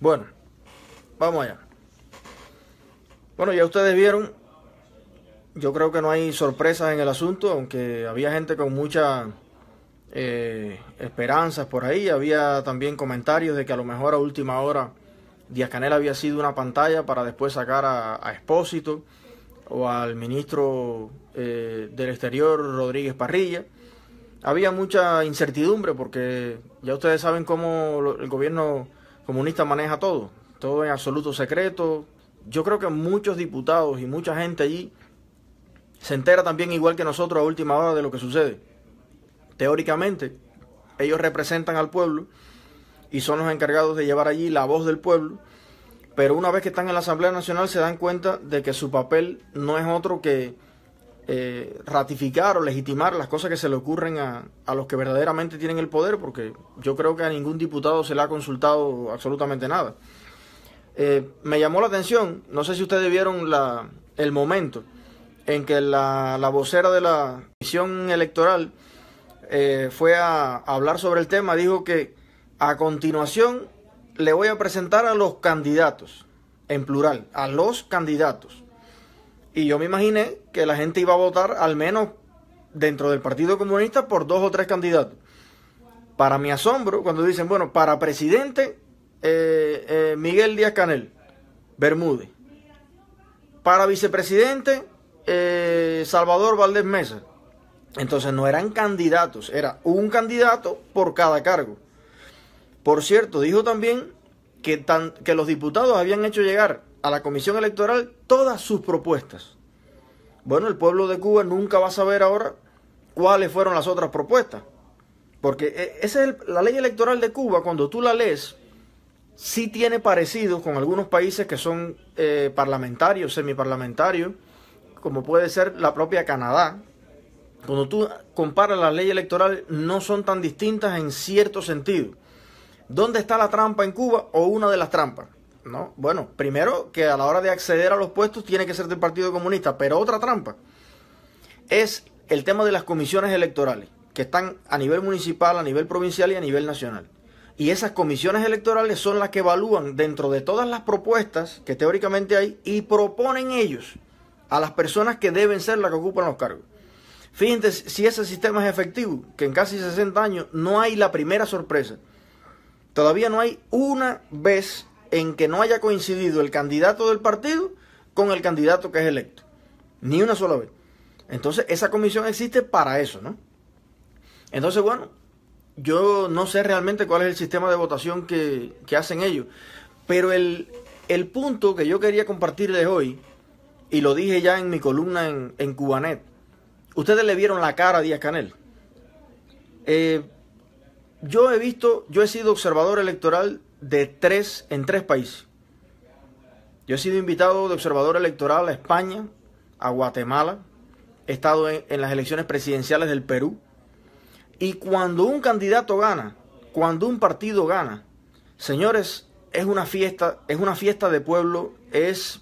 Bueno, vamos allá. Bueno, ya ustedes vieron, yo creo que no hay sorpresas en el asunto, aunque había gente con muchas eh, esperanzas por ahí, había también comentarios de que a lo mejor a última hora Díaz Canel había sido una pantalla para después sacar a, Expósito Espósito o al ministro eh, del Exterior Rodríguez Parrilla. Había mucha incertidumbre porque ya ustedes saben cómo el gobierno comunista maneja todo, todo en absoluto secreto. Yo creo que muchos diputados y mucha gente allí se entera también igual que nosotros a última hora de lo que sucede. Teóricamente, ellos representan al pueblo y son los encargados de llevar allí la voz del pueblo, pero una vez que están en la Asamblea Nacional se dan cuenta de que su papel no es otro que eh, ratificar o legitimar las cosas que se le ocurren a, los que verdaderamente tienen el poder, porque yo creo que a ningún diputado se le ha consultado absolutamente nada. Eh, me llamó la atención, no sé si ustedes vieron el momento en que la, vocera de la comisión electoral eh, fue a hablar sobre el tema, dijo que a continuación le voy a presentar a los candidatos, en plural, a los candidatos. Y yo me imaginé que la gente iba a votar al menos dentro del Partido Comunista por dos o tres candidatos. Para mi asombro, cuando dicen, bueno, para presidente, eh, eh, Miguel Díaz Canel, Bermúdez. Para vicepresidente, eh, Salvador Valdés Mesa. Entonces no eran candidatos, era un candidato por cada cargo. Por cierto, dijo también que, que los diputados habían hecho llegar a la Comisión Electoral todas sus propuestas. Bueno, el pueblo de Cuba nunca va a saber ahora cuáles fueron las otras propuestas. Porque e, es la ley electoral de Cuba, cuando tú la lees, sí tiene parecidos con algunos países que son eh, parlamentarios, semiparlamentarios, como puede ser la propia Canadá. Cuando tú comparas la ley electoral, no son tan distintas en cierto sentido. ¿Dónde está la trampa en Cuba o una de las trampas? No, bueno, primero que a la hora de acceder a los puestos tiene que ser del Partido Comunista, pero otra trampa es el tema de las comisiones electorales, que están a nivel municipal, a nivel provincial y a nivel nacional. Y esas comisiones electorales son las que evalúan dentro de todas las propuestas que teóricamente hay y proponen ellos a las personas que deben ser las que ocupan los cargos. Fíjense si ese sistema es efectivo, que en casi 60 años no hay la primera sorpresa. Todavía no hay una vez en que no haya coincidido el candidato del partido con el candidato que es electo. Ni una sola vez. Entonces, esa comisión existe para eso, ¿no? Entonces, bueno, yo no sé realmente cuál es el sistema de votación que, hacen ellos, pero el, punto que yo quería compartirles hoy, y lo dije ya en mi columna en, en Cubanet, ustedes le vieron la cara a Díaz Canel. Eh, yo he visto, yo he sido observador electoral de tres en tres países. Yo he sido invitado de observador electoral a España, a Guatemala, he estado en, las elecciones presidenciales del Perú. Y cuando un candidato gana, cuando un partido gana, señores, es una fiesta, es una fiesta de pueblo, es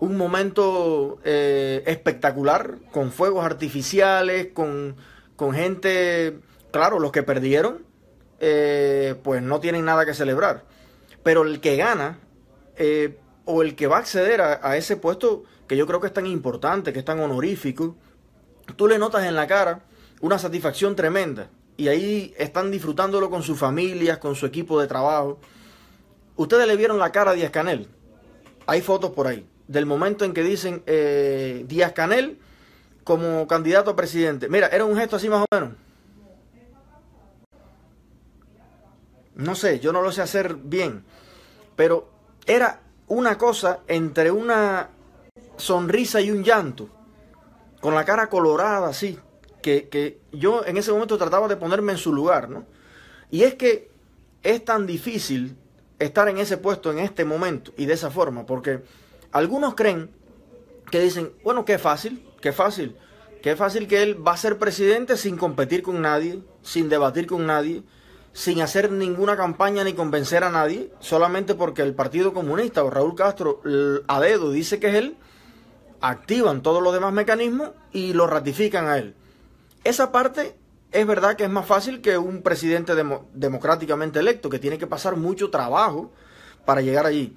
un momento eh, espectacular, con fuegos artificiales, con, con gente, claro, los que perdieron, eh, pues no tienen nada que celebrar. Pero el que gana eh, o el que va a acceder a, ese puesto que yo creo que es tan importante, que es tan honorífico, tú le notas en la cara una satisfacción tremenda. Y ahí están disfrutándolo con sus familias, con su equipo de trabajo. Ustedes le vieron la cara a Díaz Canel. Hay fotos por ahí. Del momento en que dicen eh, Díaz Canel como candidato a presidente. Mira, era un gesto así más o menos. No sé, yo no lo sé hacer bien. Pero era una cosa entre una sonrisa y un llanto. Con la cara colorada así. Que, yo en ese momento trataba de ponerme en su lugar, ¿no? Y es que es tan difícil estar en ese puesto en este momento y de esa forma, porque algunos creen que dicen, bueno, qué fácil, qué fácil, qué fácil que él va a ser presidente sin competir con nadie, sin debatir con nadie, sin hacer ninguna campaña ni convencer a nadie, solamente porque el Partido Comunista o Raúl Castro a dedo dice que es él, activan todos los demás mecanismos y lo ratifican a él. Esa parte es verdad que es más fácil que un presidente democráticamente electo, que tiene que pasar mucho trabajo para llegar allí.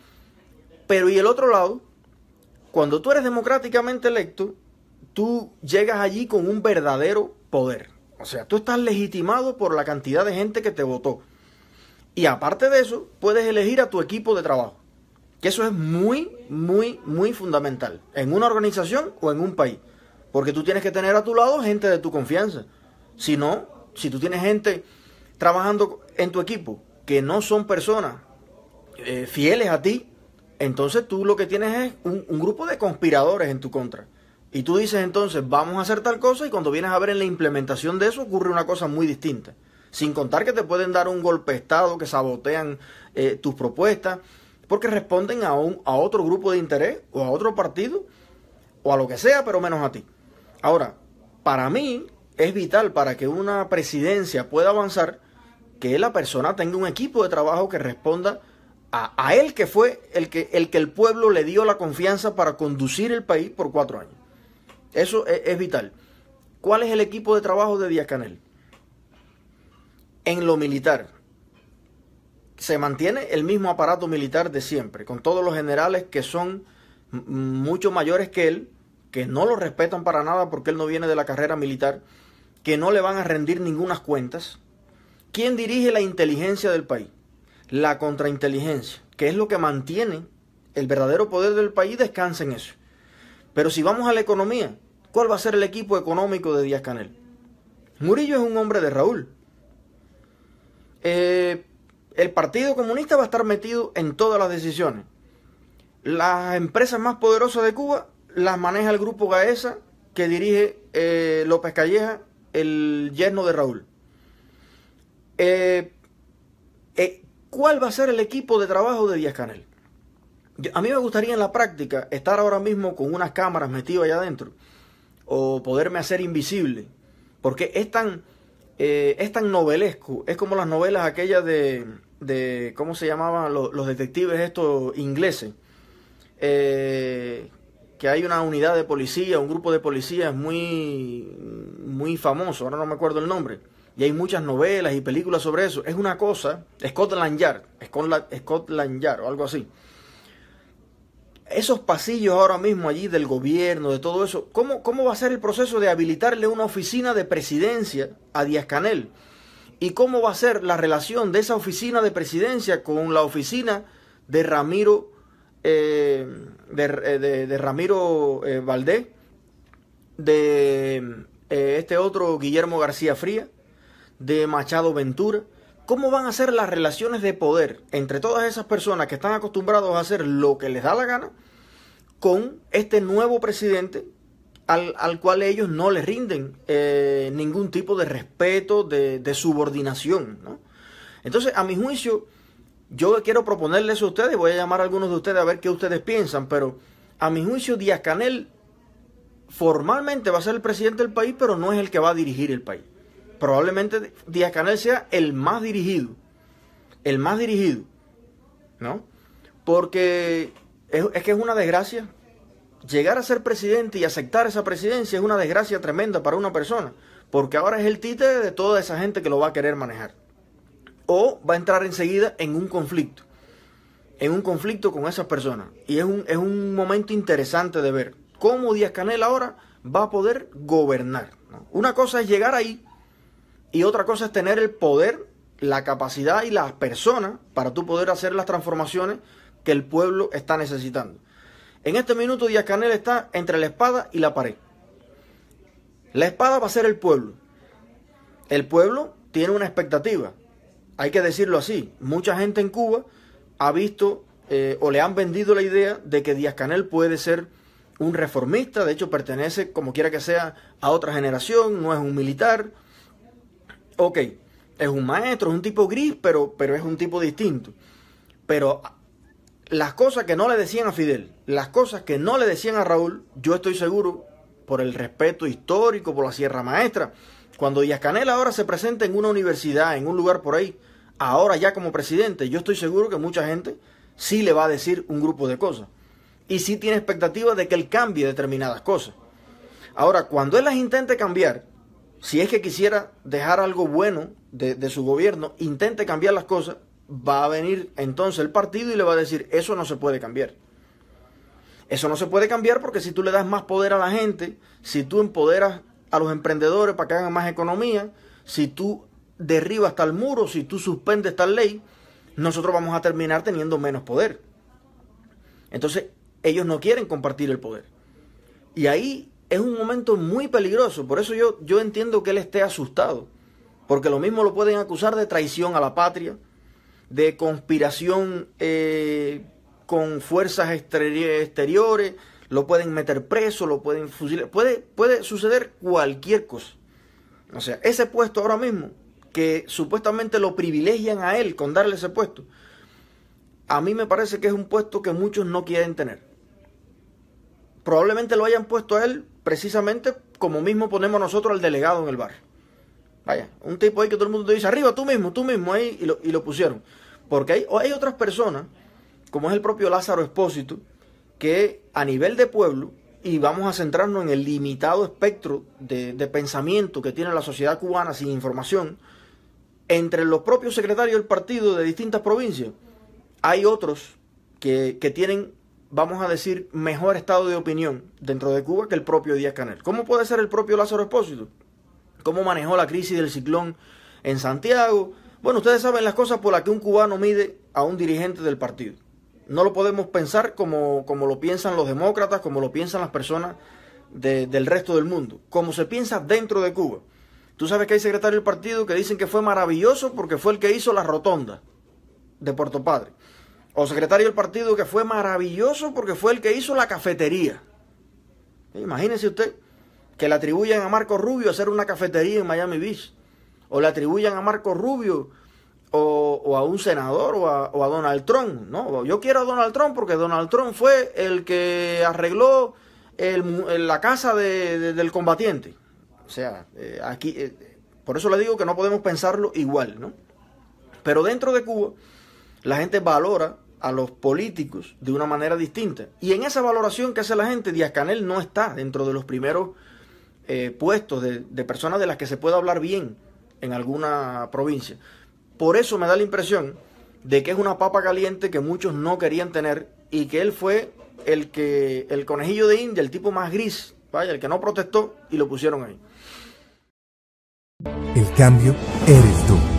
Pero y el otro lado, cuando tú eres democráticamente electo, tú llegas allí con un verdadero poder. O sea, tú estás legitimado por la cantidad de gente que te votó. Y aparte de eso, puedes elegir a tu equipo de trabajo. Que eso es muy, muy, muy fundamental. En una organización o en un país. Porque tú tienes que tener a tu lado gente de tu confianza. Si no, si tú tienes gente trabajando en tu equipo que no son personas eh, fieles a ti, entonces tú lo que tienes es un grupo de conspiradores en tu contra. Y tú dices entonces, vamos a hacer tal cosa y cuando vienes a ver en la implementación de eso ocurre una cosa muy distinta. Sin contar que te pueden dar un golpe de Estado, que sabotean eh, tus propuestas, porque responden a, a otro grupo de interés o a otro partido o a lo que sea, pero menos a ti. Ahora, para mí es vital para que una presidencia pueda avanzar que la persona tenga un equipo de trabajo que responda a, a él que fue el que, el que el pueblo le dio la confianza para conducir el país por cuatro años. Eso e, es, vital. ¿Cuál es el equipo de trabajo de Díaz Canel? En lo militar. Se mantiene el mismo aparato militar de siempre, con todos los generales que son mucho mayores que él, que no lo respetan para nada porque él no viene de la carrera militar, que no le van a rendir ningunas cuentas. ¿Quién dirige la inteligencia del país? La contrainteligencia, que es lo que mantiene el verdadero poder del país, descansa en eso. Pero si vamos a la economía, ¿cuál va a ser el equipo económico de Díaz Canel? Murillo es un hombre de Raúl. Eh, el Partido Comunista va a estar metido en todas las decisiones. Las empresas más poderosas de Cuba las maneja el grupo Gaesa que dirige eh, López Calleja, el yerno de Raúl. Eh, ¿Cuál va a ser el equipo de trabajo de Díaz Canel? a mí me gustaría en la práctica estar ahora mismo con unas cámaras metidas allá adentro o poderme hacer invisible, porque es tan, eh, es tan novelesco, es como las novelas aquellas de, de ¿cómo se llamaban los, detectives estos ingleses? Eh, que hay una unidad de policía, un grupo de policías muy, muy famoso, ahora no me acuerdo el nombre, y hay muchas novelas y películas sobre eso. Es una cosa, Scotland Yard, Scotland, Scotland Yard o algo así esos pasillos ahora mismo allí del gobierno, de todo eso, ¿cómo, ¿cómo, va a ser el proceso de habilitarle una oficina de presidencia a Díaz Canel? ¿Y cómo va a ser la relación de esa oficina de presidencia con la oficina de Ramiro, eh, eh, de, Ramiro eh, Valdés, de este otro Guillermo García Fría, de Machado Ventura? ¿Cómo van a ser las relaciones de poder entre todas esas personas que están acostumbrados a hacer lo que les da la gana con este nuevo presidente al, cual ellos no les rinden eh, ningún tipo de respeto, de, subordinación? Entonces, a mi juicio, yo quiero proponerles a ustedes, voy a llamar a algunos de ustedes a ver qué ustedes piensan, pero a mi juicio Díaz Canel formalmente va a ser el presidente del país, pero no es el que va a dirigir el país probablemente Díaz Canel sea el más dirigido. El más dirigido. ¿No? Porque es, que es una desgracia. Llegar a ser presidente y aceptar esa presidencia es una desgracia tremenda para una persona. Porque ahora es el títere de toda esa gente que lo va a querer manejar. O va a entrar enseguida en un conflicto. En un conflicto con esas personas. Y es un, momento interesante de ver cómo Díaz Canel ahora va a poder gobernar. Una cosa es llegar ahí y otra cosa es tener el poder, la capacidad y las personas para tú poder hacer las transformaciones que el pueblo está necesitando. En este minuto Díaz Canel está entre la espada y la pared. La espada va a ser el pueblo. El pueblo tiene una expectativa. Hay que decirlo así. Mucha gente en Cuba ha visto eh, o le han vendido la idea de que Díaz Canel puede ser un reformista. De hecho, pertenece, como quiera que sea, a otra generación. No es un militar ok, es un maestro, es un tipo gris, pero, pero es un tipo distinto. Pero las cosas que no le decían a Fidel, las cosas que no le decían a Raúl, yo estoy seguro, por el respeto histórico, por la Sierra Maestra, cuando Díaz Canel ahora se presenta en una universidad, en un lugar por ahí, ahora ya como presidente, yo estoy seguro que mucha gente sí le va a decir un grupo de cosas. Y sí tiene expectativas de que él cambie determinadas cosas. Ahora, cuando él las intente cambiar, si es que quisiera dejar algo bueno de, su gobierno, intente cambiar las cosas, va a venir entonces el partido y le va a decir, eso no se puede cambiar. Eso no se puede cambiar porque si tú le das más poder a la gente, si tú empoderas a los emprendedores para que hagan más economía, si tú derribas tal muro, si tú suspendes tal ley, nosotros vamos a terminar teniendo menos poder. Entonces, ellos no quieren compartir el poder. Y ahí es un momento muy peligroso. Por eso yo, yo entiendo que él esté asustado. Porque lo mismo lo pueden acusar de traición a la patria, de conspiración eh, con fuerzas exteriores, lo pueden meter preso, lo pueden fusilar. Puede, puede suceder cualquier cosa. O sea, ese puesto ahora mismo, que supuestamente lo privilegian a él con darle ese puesto, a mí me parece que es un puesto que muchos no quieren tener probablemente lo hayan puesto a él precisamente como mismo ponemos nosotros al delegado en el bar. Vaya, un tipo ahí que todo el mundo te dice, arriba, tú mismo, tú mismo, ahí, y lo, pusieron. Porque hay, otras personas, como es el propio Lázaro Espósito, que a nivel de pueblo, y vamos a centrarnos en el limitado espectro de, pensamiento que tiene la sociedad cubana sin información, entre los propios secretarios del partido de distintas provincias, hay otros que, que tienen vamos a decir, mejor estado de opinión dentro de Cuba que el propio Díaz Canel. ¿Cómo puede ser el propio Lázaro Espósito? ¿Cómo manejó la crisis del ciclón en Santiago? Bueno, ustedes saben las cosas por las que un cubano mide a un dirigente del partido. No lo podemos pensar como, lo piensan los demócratas, como lo piensan las personas del resto del mundo, como se piensa dentro de Cuba. Tú sabes que hay secretarios del partido que dicen que fue maravilloso porque fue el que hizo la rotonda de Puerto Padre o secretario del partido que fue maravilloso porque fue el que hizo la cafetería. Imagínese usted que le atribuyan a Marco Rubio hacer una cafetería en Miami Beach, o le atribuyan a Marco Rubio o, a un senador o a, Donald Trump. No, yo quiero a Donald Trump porque Donald Trump fue el que arregló la casa del combatiente. O sea, eh, aquí, eh, por eso le digo que no podemos pensarlo igual, ¿no? Pero dentro de Cuba la gente valora a los políticos de una manera distinta. Y en esa valoración que hace la gente, Díaz Canel no está dentro de los primeros eh, puestos de, personas de las que se puede hablar bien en alguna provincia. Por eso me da la impresión de que es una papa caliente que muchos no querían tener y que él fue el que el conejillo de India, el tipo más gris, vaya, el que no protestó y lo pusieron ahí. El cambio eres tú.